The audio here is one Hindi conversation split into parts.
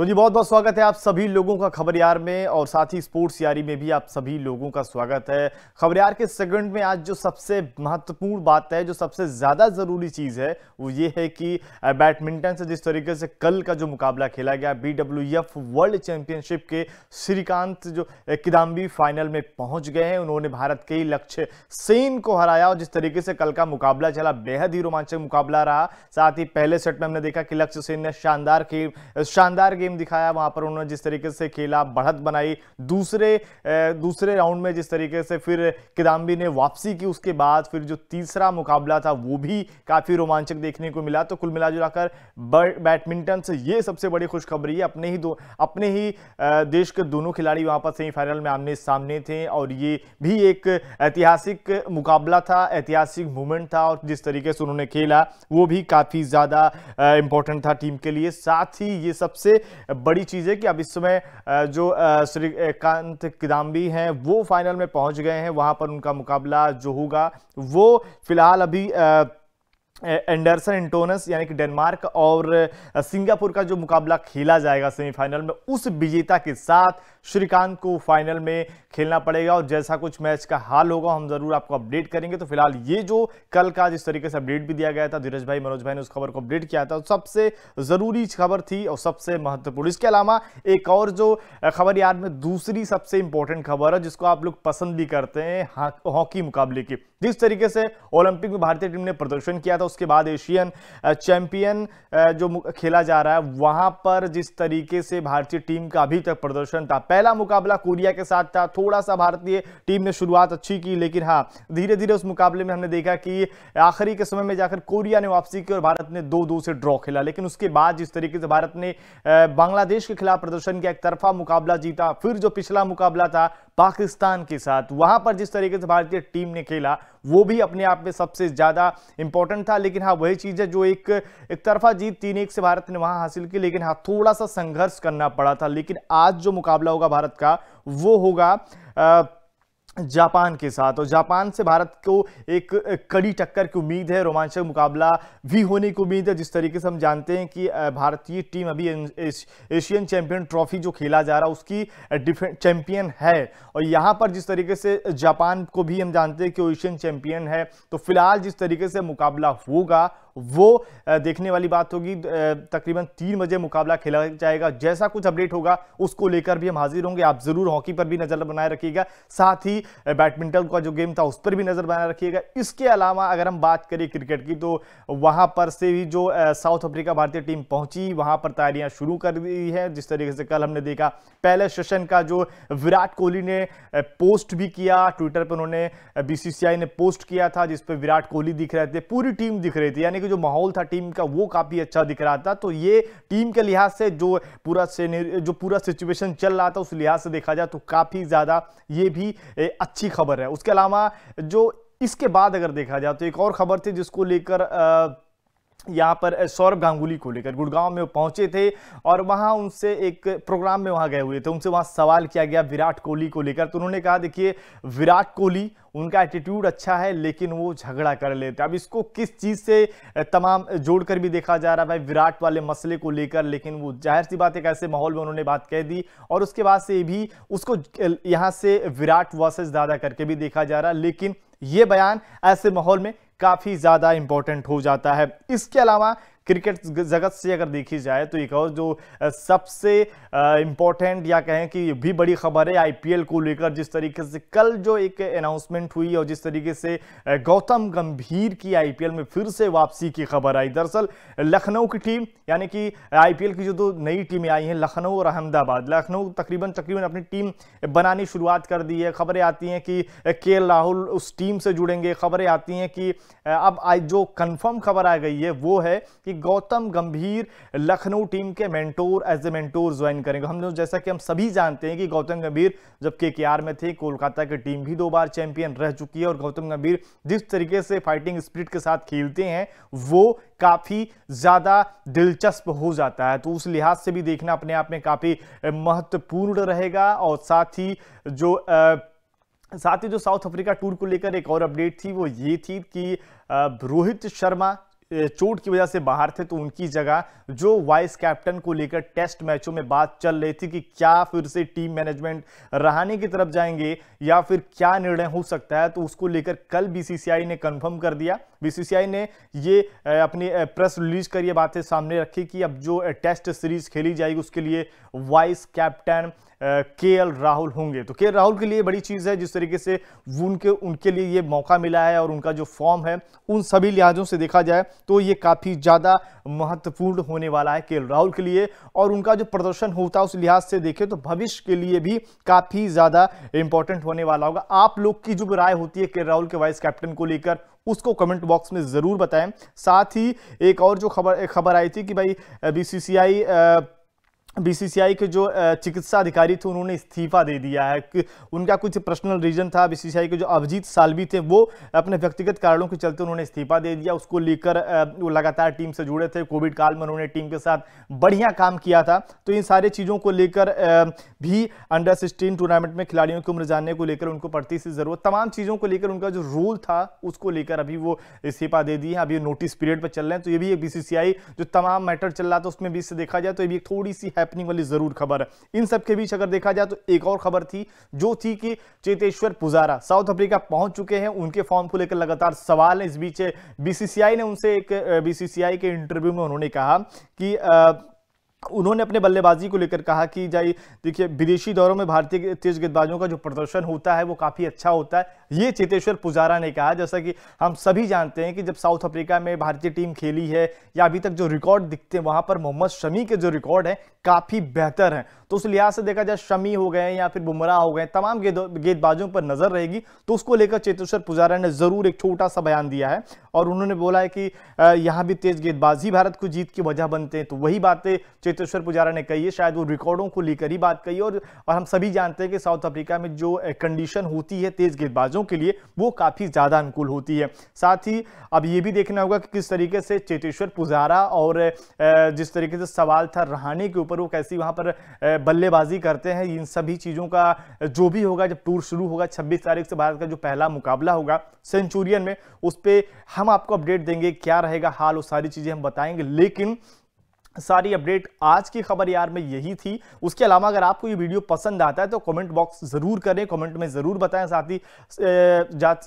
तो जी बहुत बहुत स्वागत है आप सभी लोगों का खबरियार में और साथ ही स्पोर्ट्स यारी में भी आप सभी लोगों का स्वागत है खबरियार के सेगमेंट में आज जो सबसे महत्वपूर्ण बात है जो सबसे ज़्यादा ज़रूरी चीज़ है वो ये है कि बैडमिंटन से जिस तरीके से कल का जो मुकाबला खेला गया बी वर्ल्ड चैंपियनशिप के श्रीकांत जो किदाम्बी फाइनल में पहुंच गए हैं उन्होंने भारत के लक्ष्य सेन को हराया और जिस तरीके से कल का मुकाबला चला बेहद ही रोमांचक मुकाबला रहा साथ ही पहले सेट में हमने देखा कि लक्ष्य सेन ने शानदार खेल शानदार गेम गेम दिखाया वहां पर उन्होंने जिस तरीके से खेला बढ़त बनाई दूसरे दूसरे राउंड में जिस तरीके से फिर किदाम्बी ने वापसी की उसके बाद फिर जो तीसरा मुकाबला था वो भी काफ़ी रोमांचक देखने को मिला तो कुल मिला जुलाकर बैडमिंटन से ये सबसे बड़ी खुशखबरी है अपने ही दो अपने ही देश के दोनों खिलाड़ी वहां पर सेमीफाइनल में आमने सामने थे और ये भी एक ऐतिहासिक मुकाबला था ऐतिहासिक मूवमेंट था और जिस तरीके से उन्होंने खेला वो भी काफ़ी ज़्यादा इंपॉर्टेंट था टीम के लिए साथ ही ये सबसे बड़ी चीज़ है कि अब इस समय जो श्रीकांत किदाम्बी हैं वो फाइनल में पहुंच गए हैं वहां पर उनका मुकाबला जो होगा वो फिलहाल अभी एंडरसन इंटोनस यानी कि डेनमार्क और सिंगापुर का जो मुकाबला खेला जाएगा सेमीफाइनल में उस विजेता के साथ श्रीकांत को फाइनल में खेलना पड़ेगा और जैसा कुछ मैच का हाल होगा हम जरूर आपको अपडेट करेंगे तो फिलहाल ये जो कल का जिस तरीके से अपडेट भी दिया गया था धीरज भाई मनोज भाई ने उस खबर को अपडेट किया था सबसे ज़रूरी खबर थी और सबसे महत्वपूर्ण इसके अलावा एक और जो खबर याद में दूसरी सबसे इंपॉर्टेंट खबर है जिसको आप लोग पसंद भी करते हैं हॉकी मुकाबले की जिस तरीके से ओलंपिक में भारतीय टीम ने प्रदर्शन किया था उसके बाद एशियन चैंपियन जो खेला जा रहा है वहां पर जिस तरीके से भारतीय टीम का अभी तक प्रदर्शन था पहला मुकाबला कोरिया के साथ था थोड़ा सा भारतीय टीम ने शुरुआत अच्छी की लेकिन हाँ धीरे धीरे उस मुकाबले में हमने देखा कि आखिरी के समय में जाकर कोरिया ने वापसी की और भारत ने दो दो से ड्रॉ खेला लेकिन उसके बाद जिस तरीके से भारत ने बांग्लादेश के खिलाफ प्रदर्शन किया एक तरफा मुकाबला जीता फिर जो पिछला मुकाबला था पाकिस्तान के साथ वहां पर जिस तरीके से भारतीय टीम ने खेला वो भी अपने आप में सबसे ज़्यादा इंपॉर्टेंट था लेकिन हाँ वही चीज़ है जो एक एक तरफा जीत तीन एक से भारत ने वहाँ हासिल की लेकिन हाँ थोड़ा सा संघर्ष करना पड़ा था लेकिन आज जो मुकाबला होगा भारत का वो होगा जापान के साथ और जापान से भारत को एक कड़ी टक्कर की उम्मीद है रोमांचक मुकाबला भी होने की उम्मीद है जिस तरीके से हम जानते हैं कि भारतीय टीम अभी एशियन चैंपियन ट्रॉफी जो खेला जा रहा है उसकी डिफेंट चैंपियन है और यहाँ पर जिस तरीके से जापान को भी हम जानते हैं कि एशियन चैंपियन है तो फिलहाल जिस तरीके से मुकाबला होगा वो देखने वाली बात होगी तकरीबन तीन बजे मुकाबला खेला जाएगा जैसा कुछ अपडेट होगा उसको लेकर भी हम हाजिर होंगे आप जरूर हॉकी पर भी नजर बनाए रखिएगा साथ ही बैडमिंटन का जो गेम था उस पर भी नजर बनाए रखिएगा इसके अलावा अगर हम बात करें क्रिकेट की तो वहां पर से भी जो साउथ अफ्रीका भारतीय टीम पहुंची वहां पर तैयारियां शुरू कर दी है जिस तरीके से कल हमने देखा पहले सेशन का जो विराट कोहली ने पोस्ट भी किया ट्विटर पर उन्होंने बीसीसीआई ने पोस्ट किया था जिसपे विराट कोहली दिख रहे थे पूरी टीम दिख रही थी यानी खेलने का जो माहौल था टीम का वो काफ़ी अच्छा दिख रहा था तो ये टीम के लिहाज से जो पूरा जो पूरा सिचुएशन चल रहा था उस लिहाज से देखा जाए तो काफ़ी ज़्यादा ये भी अच्छी खबर है उसके अलावा जो इसके बाद अगर देखा जाए तो एक और खबर थी जिसको लेकर यहाँ पर सौरभ गांगुली को लेकर गुड़गांव में पहुंचे थे और वहाँ उनसे एक प्रोग्राम में वहाँ गए हुए थे उनसे वहाँ सवाल किया गया विराट कोहली को लेकर तो उन्होंने कहा देखिए विराट कोहली उनका एटीट्यूड अच्छा है लेकिन वो झगड़ा कर लेते हैं अब इसको किस चीज़ से तमाम जोड़कर भी देखा जा रहा है भाई विराट वाले मसले को लेकर लेकिन वो जाहिर सी बात एक ऐसे माहौल में उन्होंने बात कह दी और उसके बाद से भी उसको यहाँ से विराट वर्सेज दादा करके भी देखा जा रहा है लेकिन ये बयान ऐसे माहौल में काफ़ी ज़्यादा इंपॉर्टेंट हो जाता है इसके अलावा क्रिकेट जगत से अगर देखी जाए तो एक और जो सबसे इम्पोर्टेंट या कहें कि भी बड़ी खबर है आईपीएल को लेकर जिस तरीके से कल जो एक अनाउंसमेंट हुई और जिस तरीके से गौतम गंभीर की आईपीएल में फिर से वापसी की खबर आई दरअसल लखनऊ की टीम यानी कि आईपीएल की जो दो तो नई टीमें आई हैं लखनऊ और अहमदाबाद लखनऊ तकरीबन तकरीबन अपनी टीम बनानी शुरुआत कर दी है खबरें आती हैं कि के राहुल उस टीम से जुड़ेंगे खबरें आती हैं कि अब जो कंफर्म खबर आ गई है वो है कि गौतम गंभीर लखनऊ टीम के mentor as a mentor join करेंगे हम लोग जैसा कि हम सभी जानते हैं कि गौतम गंभीर जब के के में थे कोलकाता की टीम भी दो बार चैंपियन रह चुकी है और गौतम गंभीर जिस तरीके से फाइटिंग स्प्रिट के साथ खेलते हैं वो काफ़ी ज़्यादा दिलचस्प हो जाता है तो उस लिहाज से भी देखना अपने आप में काफ़ी महत्वपूर्ण रहेगा और साथ ही जो आ, साथ ही जो साउथ अफ्रीका टूर को लेकर एक और अपडेट थी वो ये थी कि रोहित शर्मा चोट की वजह से बाहर थे तो उनकी जगह जो वाइस कैप्टन को लेकर टेस्ट मैचों में बात चल रही थी कि क्या फिर से टीम मैनेजमेंट रहाने की तरफ जाएंगे या फिर क्या निर्णय हो सकता है तो उसको लेकर कल बीसीसीआई ने कंफर्म कर दिया बीसीसीआई ने ये अपनी प्रेस रिलीज कर ये बातें सामने रखी कि अब जो टेस्ट सीरीज खेली जाएगी उसके लिए vice captain K L Rahul होंगे तो के राहुल के लिए बड़ी चीज़ है जिस तरीके से उनके उनके लिए ये मौका मिला है और उनका जो फॉर्म है उन सभी लिहाजों से देखा जाए तो ये काफ़ी ज़्यादा महत्वपूर्ण होने वाला है के राहुल के लिए और उनका जो प्रदर्शन होता है उस लिहाज से देखें तो भविष्य के लिए भी काफ़ी ज़्यादा इंपॉर्टेंट होने वाला होगा आप लोग की जो राय होती है के राहुल के वाइस कैप्टन को लेकर उसको कमेंट बॉक्स में ज़रूर बताएं साथ ही एक और जो खबर खबर आई थी कि भाई बीसीसीआई बीसीसीआई के जो चिकित्सा अधिकारी थे उन्होंने इस्तीफा दे दिया है उनका कुछ पर्सनल रीजन था बीसीसीआई के जो अभिजीत सालवी थे वो अपने व्यक्तिगत कारणों के चलते उन्होंने इस्तीफा दे दिया उसको लेकर वो लगातार टीम से जुड़े थे कोविड काल में उन्होंने टीम के साथ बढ़िया काम किया था तो इन सारे चीज़ों को लेकर भी अंडर सिक्सटीन टूर्नामेंट में खिलाड़ियों की उम्र जानने को लेकर उनको पड़ती सी ज़रूरत तमाम चीज़ों को लेकर उनका जो रूल था उसको लेकर अभी वो इस्तीफा दे दिए अभी नोटिस पीरियड पर चल रहे हैं तो ये भी एक बी जो तमाम मैटर चल रहा था उसमें भी इससे देखा जाए तो ये भी थोड़ी सी हैपनिंग वाली जरूर खबर है इन सब के बीच अगर देखा जाए तो एक और खबर थी जो थी कि चेतेश्वर पुजारा साउथ अफ्रीका पहुंच चुके हैं उनके फॉर्म को लेकर लगातार सवाल है इस बीच बीसीसीआई ने उनसे एक बीसीसीआई के इंटरव्यू में उन्होंने कहा कि उन्होंने अपने बल्लेबाजी को लेकर कहा कि जाए देखिए विदेशी दौरों में भारतीय तेज गेंदबाजों का जो प्रदर्शन होता है वो काफ़ी अच्छा होता है ये चेतेश्वर पुजारा ने कहा जैसा कि हम सभी जानते हैं कि जब साउथ अफ्रीका में भारतीय टीम खेली है या अभी तक जो रिकॉर्ड दिखते हैं वहाँ पर मोहम्मद शमी के जो रिकॉर्ड हैं काफ़ी बेहतर हैं तो उस लिहाज से देखा जाए शमी हो गए या फिर बुमराह हो गए तमाम गेंदबाजों पर नज़र रहेगी तो उसको लेकर चेतेश्वर पुजारा ने ज़रूर एक छोटा सा बयान दिया है और उन्होंने बोला है कि यहाँ भी तेज गेंदबाजी भारत को जीत की वजह बनते हैं तो वही बातें चेतेश्वर पुजारा ने कही है शायद वो रिकॉर्डों को लेकर ही बात कही और और हम सभी जानते हैं कि साउथ अफ्रीका में जो कंडीशन होती है तेज गेंदबाजों के लिए वो काफ़ी ज़्यादा अनुकूल होती है साथ ही अब ये भी देखना होगा कि किस तरीके से चेतेश्वर पुजारा और जिस तरीके से सवाल था रहाने के ऊपर वो कैसी वहां पर बल्लेबाजी करते हैं इन सभी चीज़ों का जो भी होगा जब टूर शुरू होगा छब्बीस तारीख से भारत का जो पहला मुकाबला होगा सेंचुरियन में उस पर हम आपको अपडेट देंगे क्या रहेगा हाल वो सारी चीज़ें हम बताएंगे लेकिन सारी अपडेट आज की खबर यार में यही थी उसके अलावा अगर आपको ये वीडियो पसंद आता है तो कमेंट बॉक्स ज़रूर करें कमेंट में ज़रूर बताएं साथ ही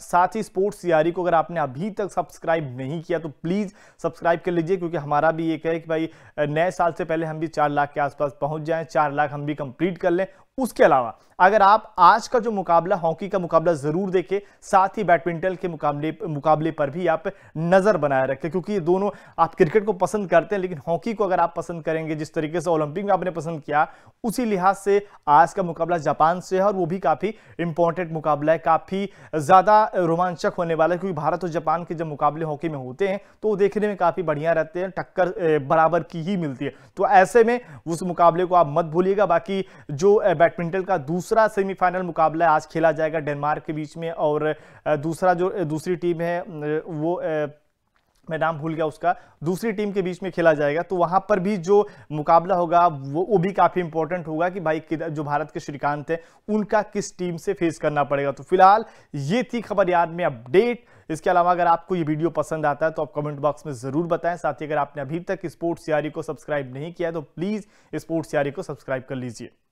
साथ ही स्पोर्ट्स यारी को अगर आपने अभी तक सब्सक्राइब नहीं किया तो प्लीज़ सब्सक्राइब कर लीजिए क्योंकि हमारा भी ये कहे कि भाई नए साल से पहले हम भी चार लाख के आसपास पहुंच जाएँ चार लाख हम भी कंप्लीट कर लें उसके अलावा अगर आप आज का जो मुकाबला हॉकी का मुकाबला जरूर देखें साथ ही बैडमिंटन के मुकाबले मुकाबले पर भी आप नजर बनाए रखें क्योंकि ये दोनों आप क्रिकेट को पसंद करते हैं लेकिन हॉकी को अगर अगर आप पसंद करेंगे जिस तरीके से ओलंपिक में आपने पसंद किया उसी लिहाज से आज का मुकाबला जापान से है और वो भी काफ़ी इंपॉर्टेंट मुकाबला है काफ़ी ज़्यादा रोमांचक होने वाला है क्योंकि भारत और जापान के जब मुकाबले हॉकी में होते हैं तो वो देखने में काफ़ी बढ़िया रहते हैं टक्कर बराबर की ही मिलती है तो ऐसे में उस मुकाबले को आप मत भूलिएगा बाकी जो बैडमिंटन का दूसरा सेमीफाइनल मुकाबला आज खेला जाएगा डेनमार्क के बीच में और दूसरा जो दूसरी टीम है वो मैं नाम भूल गया उसका दूसरी टीम के बीच में खेला जाएगा तो वहां पर भी जो मुकाबला होगा वो वो भी काफी इंपॉर्टेंट होगा कि भाई जो भारत के श्रीकांत हैं उनका किस टीम से फेस करना पड़ेगा तो फिलहाल ये थी खबर याद में अपडेट इसके अलावा अगर आपको ये वीडियो पसंद आता है तो आप कमेंट बॉक्स में जरूर बताएं साथ ही अगर आपने अभी तक स्पोर्ट्स यारी को सब्सक्राइब नहीं किया तो प्लीज स्पोर्ट्स यारी को सब्सक्राइब कर लीजिए